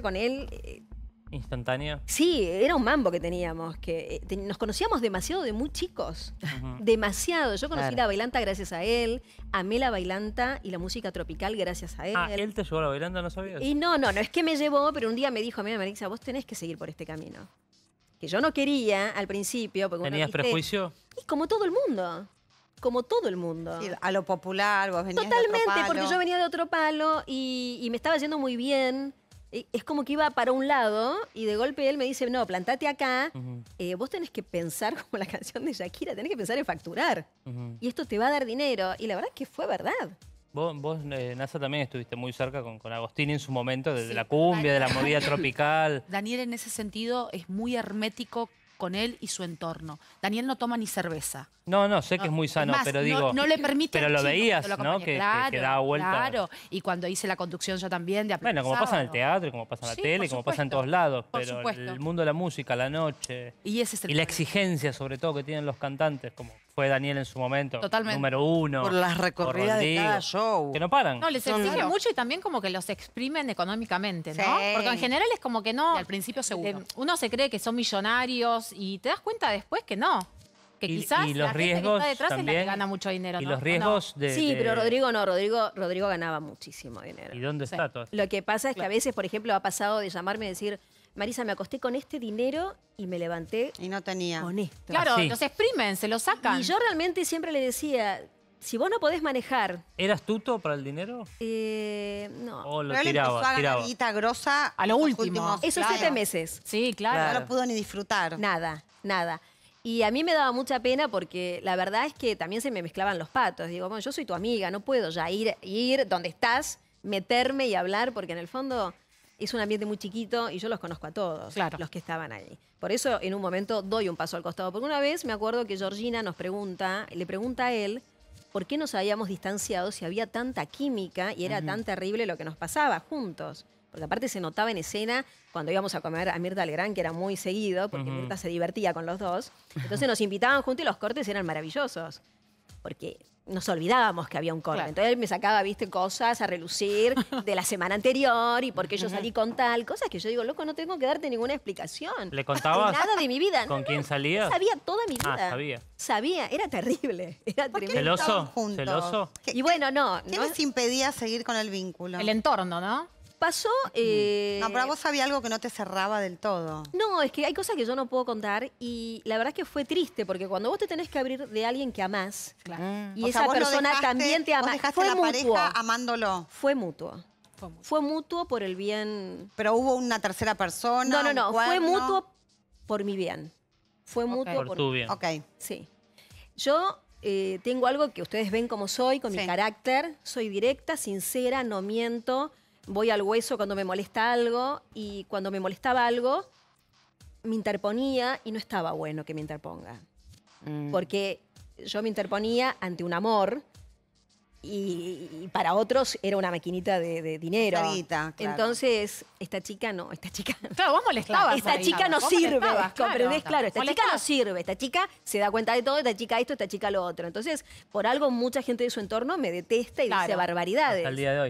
con él. Eh, ¿Instantáneo? Sí, era un mambo que teníamos, que eh, nos conocíamos demasiado de muy chicos, demasiado. Yo conocí la bailanta gracias a él, amé la bailanta y la música tropical gracias a ah, él. Ah, él te llevó a la bailanta, no sabías. Y no, no, no es que me llevó, pero un día me dijo, a mí Marisa, vos tenés que seguir por este camino. Que yo no quería al principio. ¿Tenías prejuicio? Y como todo el mundo como todo el mundo. a lo popular, vos venías de otro palo. porque yo venía de otro palo y, me estaba yendo muy bien es como que iba para un lado y de golpe él me dice, no, plantate acá, eh, vos tenés que pensar como la canción de Shakira, tenés que pensar en facturar. Y esto te va a dar dinero. Y la verdad es que fue verdad. Vos, eh, NASA, también estuviste muy cerca con, con Agostín en su momento, desde la cumbia, de la movida tropical. Daniel en ese sentido es muy hermético con él y su entorno. Daniel no toma ni cerveza. No, no, sé que es muy ah, sano, pero digo... No, le permite... Pero lo veías, ¿no? Que, claro, da vuelta. Claro, y cuando hice la conducción yo también de Bueno, como pasa en el teatro, como pasa en la tele, como pasa en todos lados, pero el mundo de la música, la noche... Y, la exigencia, sobre todo, que tienen los cantantes, como fue Daniel en su momento. Número uno. Por las recorridas de cada show. Que no paran. No, les exigen mucho y también como que los exprimen económicamente, ¿no? Porque en general es como que no... al principio seguro. Uno se cree que son millonarios y te das cuenta después que no. Que quizás y los riesgos que detrás es la que gana mucho dinero. Y los riesgos de, Sí, pero Rodrigo no, Rodrigo, Rodrigo ganaba muchísimo dinero. ¿Y dónde está todo? Lo que pasa es que a veces, por ejemplo, ha pasado de llamarme y decir, Marisa, me acosté con este dinero y me levanté. Y no tenía. Con esto. Claro, ah, los exprimen, se lo sacan. Y yo realmente siempre le decía, si vos no podés manejar. ¿Eras tuto para el dinero? Eh, no. Oh, lo Pero él empezó a guita grosa a lo último. Esos siete meses. Sí, claro. No lo pudo ni disfrutar. Nada, nada. Y a mí me daba mucha pena porque la verdad es que también se me mezclaban los patos. Digo, bueno, yo soy tu amiga, no puedo ya ir, ir donde estás, meterme y hablar, porque en el fondo es un ambiente muy chiquito y yo los conozco a todos, Claro. los que estaban ahí. Por eso en un momento doy un paso al costado. Porque una vez me acuerdo que Georgina nos pregunta, le pregunta a él por qué nos habíamos distanciado si había tanta química y era tan terrible lo que nos pasaba juntos. Porque aparte se notaba en escena cuando íbamos a comer a Mirta Legrand, que era muy seguido, porque Mirta se divertía con los dos. Entonces nos invitaban juntos y los cortes eran maravillosos porque nos olvidábamos que había un corte. Entonces él me sacaba, viste, cosas a relucir de la semana anterior y porque yo salí con tal, cosas que yo digo, loco, no tengo que darte ninguna explicación. ¿Le contabas? Nada de mi vida. ¿Con quién salía Sabía toda mi ah, vida. Ah, sabía. Sabía, era terrible. Era terrible. ¿Celoso? ¿Celoso? Y bueno, no. ¿Qué no... les impedía seguir con el vínculo? El entorno, ¿no? pasó... No, eh, pero vos había algo que no te cerraba del todo. No, es que hay cosas que yo no puedo contar y la verdad es que fue triste porque cuando vos te tenés que abrir de alguien que amás mm. y esa persona también te ama, fue la pareja amándolo. Fue mutuo. Fue mutuo. por el bien... Pero hubo una tercera persona. No, no, no. Fue mutuo por mi bien. Fue mutuo por, tu bien. Ok. Sí. Yo eh, tengo algo que ustedes ven como soy, con mi carácter. Soy directa, sincera, no miento voy al hueso cuando me molesta algo y cuando me molestaba algo, me interponía y no estaba bueno que me interponga. Mm. Porque yo me interponía ante un amor y, para otros era una maquinita de, dinero. Entonces, esta chica no, esta chica. Claro, vos molestabas. Esta chica no sirve, Claro, esta chica no sirve, esta chica se da cuenta de todo, esta chica esto, esta chica lo otro. Entonces, por algo mucha gente de su entorno me detesta y dice barbaridades. Hasta día de hoy.